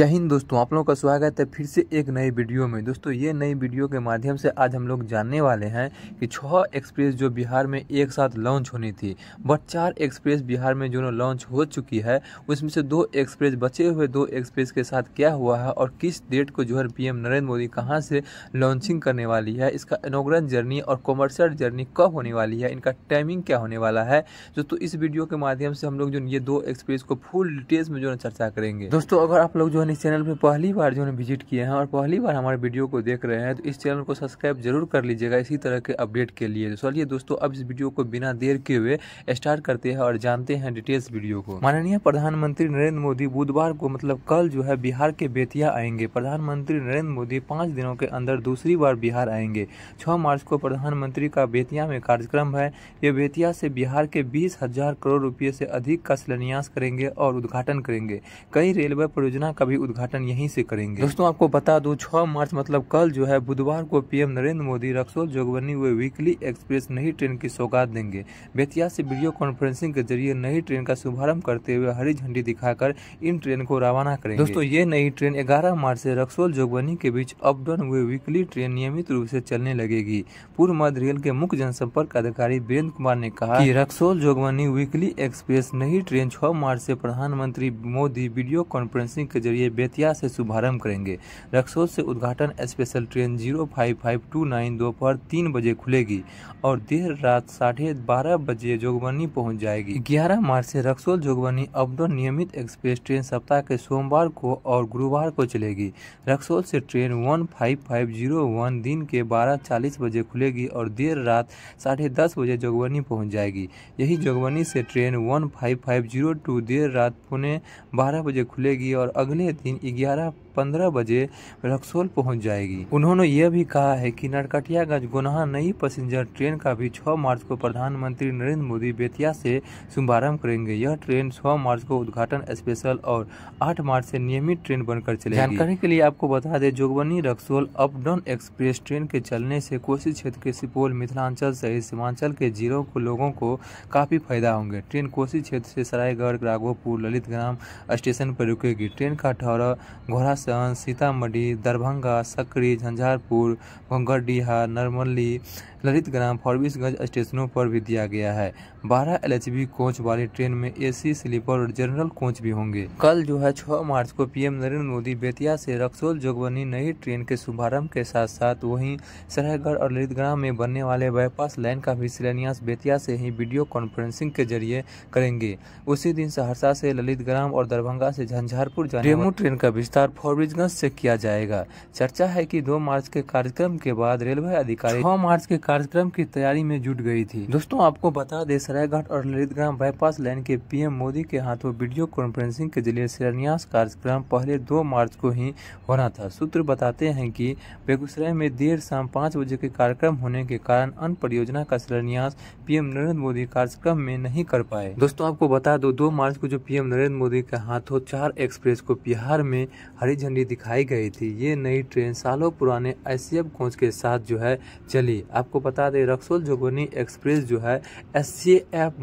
यही हिंद दोस्तों आप लोगों का स्वागत है फिर से एक नई वीडियो में दोस्तों ये नई वीडियो के माध्यम से आज हम लोग जानने वाले हैं कि छह एक्सप्रेस जो बिहार में एक साथ लॉन्च होनी थी बट चार एक्सप्रेस बिहार में जो लॉन्च हो चुकी है उसमें से दो एक्सप्रेस बचे हुए दो एक्सप्रेस के साथ क्या हुआ है और किस डेट को जो है पी नरेंद्र मोदी कहाँ से लॉन्चिंग करने वाली है इसका इनोग्रन जर्नी और कॉमर्शियल जर्नी कब होने वाली है इनका टाइमिंग क्या होने वाला है दोस्तों इस वीडियो के माध्यम से हम लोग जो ये दो एक्सप्रेस को फुल डिटेल्स में जो है चर्चा करेंगे दोस्तों अगर आप लोग जो जिन्होंने इस चैनल पर पहली बार जो विजिट किए हैं और पहली बार हमारे वीडियो को देख रहे हैं तो इस चैनल को सब्सक्राइब जरूर कर लीजिएगा इसी तरह के अपडेट के लिए तो चलिए दोस्तों अब इस वीडियो को बिना देर किए हुए स्टार्ट करते हैं और जानते हैं डिटेल्स वीडियो को माननीय प्रधानमंत्री नरेंद्र मोदी बुधवार को मतलब कल जो है बिहार के बेतिया आएंगे प्रधानमंत्री नरेंद्र मोदी पाँच दिनों के अंदर दूसरी बार बिहार आएंगे छः मार्च को प्रधानमंत्री का बेतिया में कार्यक्रम है ये बेतिया से बिहार के बीस हजार करोड़ रुपये से अधिक का शिलान्यास करेंगे और उद्घाटन करेंगे कई रेलवे परियोजना का भी भी उद्घाटन यहीं से करेंगे दोस्तों आपको बता दूं 6 मार्च मतलब कल जो है बुधवार को पीएम नरेंद्र मोदी रक्सोल जोगबनी हुए वीकली एक्सप्रेस नई ट्रेन की सौगात देंगे बेतिया से वीडियो कॉन्फ्रेंसिंग के जरिए नई ट्रेन का शुभारंभ करते हुए हरी झंडी दिखाकर इन ट्रेन को रवाना करेंगे दोस्तों ये नई ट्रेन ग्यारह मार्च से रक्सोल जोगबनी के बीच अपडाउन हुए वीकली ट्रेन नियमित रूप से चलने लगेगी पूर्व मध्य रेल के मुख्य जनसंपर्क अधिकारी वीरेंद्र कुमार ने कहा कि रक्सोल जोगबनी वीकली एक्सप्रेस नई ट्रेन छह मार्च से प्रधानमंत्री मोदी वीडियो कॉन्फ्रेंसिंग के जरिए लिए बेतिया से शुभारंभ करेंगे रक्सोल से उद्घाटन special train zero five five two nine दोपहर तीन बजे खुलेगी और देर रात साढ़े बारह बजे जोगबनी पहुंच जाएगी ग्यारह मार्च से रक्सोल जोगबनी अबडोर नियमित एक्सप्रेस ट्रेन सप्ताह के सोमवार को और गुरुवार को चलेगी रक्सोल से train one five five zero one दिन के बारह चालीस बजे खुलेगी और देर रात साढ़े दस बजे जोगबनी पहुंच जाएगी यही जोगबनी से train one five five zero two देर रात पुणे बारह बजे खुलेगी और अगले दिन ग्यारह पंद्रह बजे रक्सोल पहुंच जाएगी उन्होंने यह भी कहा है कि नरकटियागंज गुनाहा नई पैसेंजर ट्रेन का भी 6 मार्च को प्रधानमंत्री नरेंद्र मोदी बेतिया से शुभारंभ करेंगे यह ट्रेन 6 मार्च को उद्घाटन स्पेशल और 8 मार्च से नियमित ट्रेन बनकर चलेगी जानकारी के लिए आपको बता दें Jogbani Raxaul up down express train के चलने ऐसी कोसी क्षेत्र के सुपौल मिथिलांचल सहित सीमांचल के जिलों को लोगों को काफी फायदा होंगे ट्रेन कोसी क्षेत्र ऐसी सरायगढ़ राघोपुर ललित स्टेशन पर रुकेगी ट्रेन का अठारह घोड़ासन सीतामढ़ी दरभंगा सकरी झंझारपुर घोंघरडीहा नरमल्ली ग्राम फॉरबिसगंज स्टेशनों पर भी दिया गया है बारह एल कोच वाली ट्रेन में एसी स्लीपर और जनरल कोच भी होंगे कल जो है छह मार्च को पीएम नरेंद्र मोदी बेतिया से रक्सोल जोगबनी नई ट्रेन के शुभारंभ के साथ साथ वहीं सरायगढ़ और ललित ग्राम में बनने वाले बाईपास लाइन का भी शिलान्यास बेतिया से ही वीडियो कॉन्फ्रेंसिंग के जरिए करेंगे उसी दिन सहरसा से ग्राम और दरभंगा से झंझारपुर जाने डेमू ट्रेन का विस्तार फॉरबिजगंज से किया जाएगा चर्चा है कि 2 मार्च के कार्यक्रम के बाद रेलवे अधिकारी 6 मार्च के कार्यक्रम की तैयारी में जुट गई थी दोस्तों आपको बता दें सरायघाट और ललितग्राम बाईपास लाइन के पीएम मोदी के हाथों वीडियो कॉन्फ्रेंसिंग के जरिए शिलान्यास कार्यक्रम पहले दो मार्च को ही होना था सूत्र बताते हैं की बेगूसराय में देर शाम पाँच बजे के कार्यक्रम होने के कारण अन्य परियोजना का शिलान्यास पीएम नरेंद्र मोदी कार्यक्रम में नहीं कर पाए दोस्तों आपको बता दो दो मार्च को जो पीएम नरेंद्र मोदी के हाथों चार एक्सप्रेस को बिहार बिहार में हरी झंडी दिखाई गई थी ये नई ट्रेन सालों पुराने एस कोच के साथ जो है चली आपको बता दें रक्सोल जोगोनी एक्सप्रेस जो है एस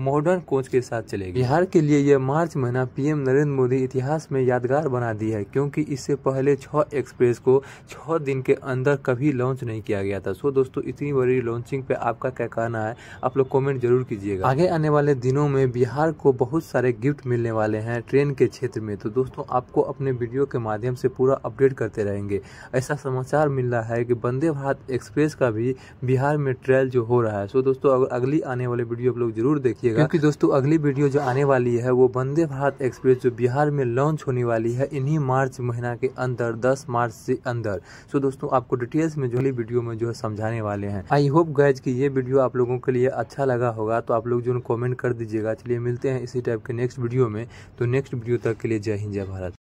मॉडर्न कोच के साथ चलेगी बिहार के लिए यह मार्च महीना पीएम नरेंद्र मोदी इतिहास में यादगार बना दी है क्योंकि इससे पहले छः एक्सप्रेस को छः दिन के अंदर कभी लॉन्च नहीं किया गया था सो दोस्तों इतनी बड़ी लॉन्चिंग पे आपका क्या कहना है आप लोग कमेंट जरूर कीजिएगा आगे आने वाले दिनों में बिहार को बहुत सारे गिफ्ट मिलने वाले हैं ट्रेन के क्षेत्र में तो दोस्तों आपको अपने में वीडियो के माध्यम से पूरा अपडेट करते रहेंगे ऐसा समाचार मिल रहा है कि वंदे भारत एक्सप्रेस का भी बिहार में ट्रायल जो हो रहा है सो दोस्तों अगर अगली आने वाली वीडियो आप लोग जरूर देखिएगा क्योंकि दोस्तों अगली वीडियो जो आने वाली है वो वंदे भारत एक्सप्रेस जो बिहार में लॉन्च होने वाली है इन्हीं मार्च महीना के अंदर दस मार्च से अंदर सो दोस्तों आपको डिटेल्स में जो अगली वीडियो में जो है समझाने वाले हैं आई होप गैज की ये वीडियो आप लोगों के लिए अच्छा लगा होगा तो आप लोग जो कॉमेंट कर दीजिएगा चलिए मिलते हैं इसी टाइप के नेक्स्ट वीडियो में तो नेक्स्ट वीडियो तक के लिए जय हिंद जय भारत